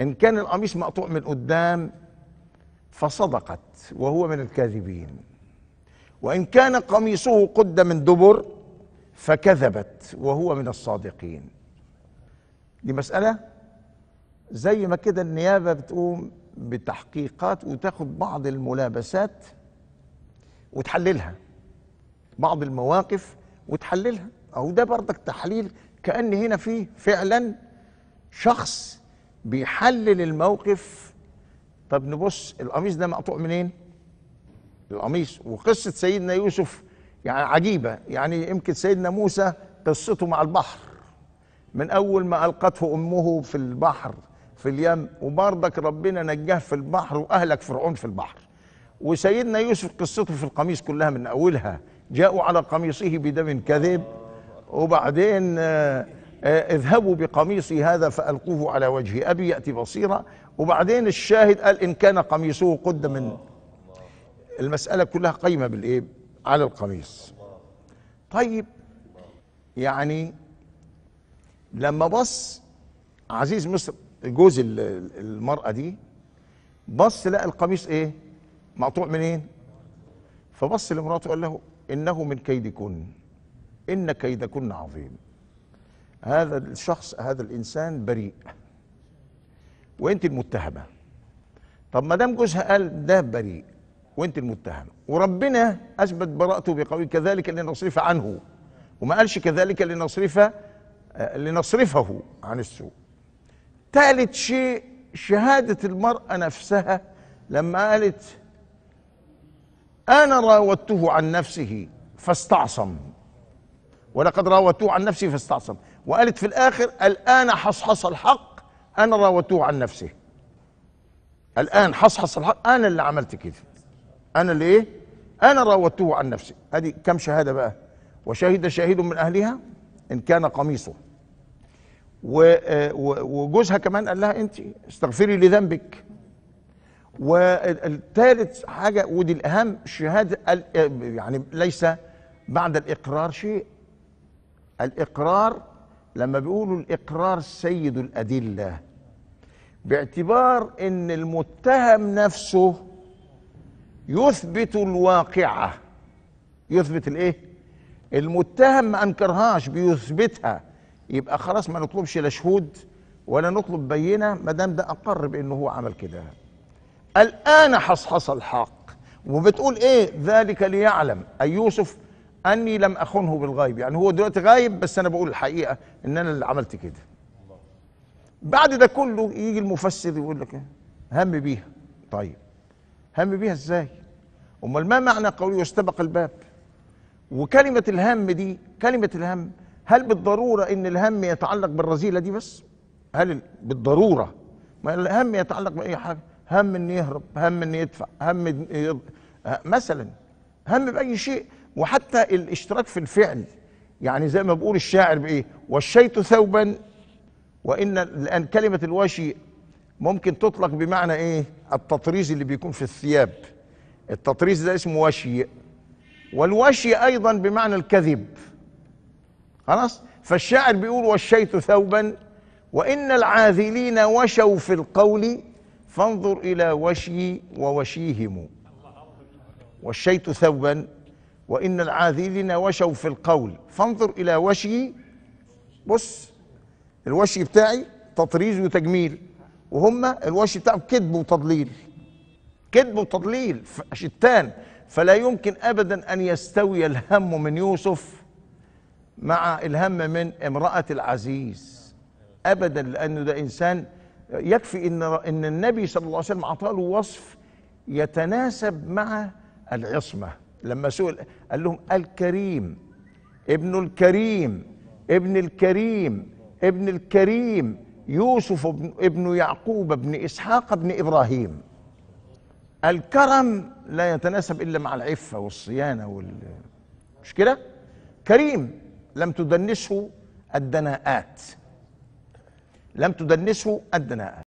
إن كان القميص مقطوع من قدام فصدقت وهو من الكاذبين وإن كان قميصه قد من دبر فكذبت وهو من الصادقين دي مسألة زي ما كده النيابة بتقوم بتحقيقات وتاخد بعض الملابسات وتحللها بعض المواقف وتحللها أو ده برضك تحليل كأن هنا فيه فعلا شخص بيحلل الموقف طب نبص القميص ده مقطوع منين القميص وقصه سيدنا يوسف يعني عجيبه يعني يمكن سيدنا موسى قصته مع البحر من اول ما القته امه في البحر في اليم وبرضك ربنا نجاه في البحر واهلك فرعون في البحر وسيدنا يوسف قصته في القميص كلها من اولها جاءوا على قميصه بدم كذب وبعدين آه آه، اذهبوا بقميصي هذا فألقوه على وجه أبي يأتي بصيرا وبعدين الشاهد قال إن كان قميصه قد من المسألة كلها قيمة بالإيه على القميص طيب يعني لما بص عزيز مصر جوز المرأة دي بص لقى القميص ايه مقطوع منين فبص لمراته قال له انه من كيدكن ان كيدكن عظيم هذا الشخص هذا الانسان بريء وانت المتهمه طب ما دام جوزها قال ده بريء وانت المتهمه وربنا اثبت براءته بقوله كذلك لنصرف عنه وما قالش كذلك لنصرف لنصرفه عن السوء ثالث شيء شهاده المراه نفسها لما قالت انا راودته عن نفسه فاستعصم ولقد راوتوه عن نفسه فاستعصم وقالت في الآخر الآن حصحص الحق أنا راوتوه عن نفسه الآن حصحص الحق أنا اللي عملت كده أنا اللي إيه أنا راوتوه عن نفسي هذه كم شهادة بقى وشهد شاهد من أهلها إن كان قميصه آه، وجوزها كمان قال لها أنت استغفري لذنبك والثالث حاجة ودي الأهم شهادة آه، يعني ليس بعد الإقرار شيء الإقرار لما بيقولوا الإقرار سيد الأدلة باعتبار ان المتهم نفسه يثبت الواقعة يثبت الايه المتهم ما انكرهاش بيثبتها يبقى خلاص ما نطلبش لا شهود ولا نطلب بينة ما دام ده اقر بانه هو عمل كده الان حصحص الحق وبتقول ايه ذلك ليعلم اي يوسف اني لم اخنه بالغيب يعني هو دلوقتي غايب بس انا بقول الحقيقه ان انا اللي عملت كده بعد ده كله يجي المفسر يقول لك إيه؟ هم بيها طيب هم بيها ازاي امال ما معنى قوله واستبق الباب وكلمه الهم دي كلمه الهم هل بالضروره ان الهم يتعلق بالرذيله دي بس هل بالضروره ما الهم يتعلق باي حاجه هم ان يهرب هم ان يدفع هم مثلا هم باي شيء وحتى الاشتراك في الفعل يعني زي ما بقول الشاعر بايه وشيت ثوبا وان لان كلمه الوشي ممكن تطلق بمعنى ايه التطريز اللي بيكون في الثياب التطريز ده اسمه وشي والوشي ايضا بمعنى الكذب خلاص فالشاعر بيقول وشيت ثوبا وان العاذلين وشوا في القول فانظر الى وشي ووشيهم وشيت ثوبا وإن العاذلين وشوا في القول فانظر إلى وشي بص الوشي بتاعي تطريز وتجميل وهم الوشي بتاعهم كذب وتضليل كذب وتضليل شتان فلا يمكن أبدا أن يستوي الهم من يوسف مع الهم من امرأة العزيز أبدا لأنه ده إنسان يكفي إن, إن النبي صلى الله عليه وسلم أعطاه وصف يتناسب مع العصمه لما سئل قال لهم الكريم ابن الكريم ابن الكريم ابن الكريم يوسف ابن يعقوب ابن إسحاق ابن إبراهيم الكرم لا يتناسب إلا مع العفة والصيانة وال... مش كده؟ كريم لم تدنسه الدناءات لم تدنسه الدناءات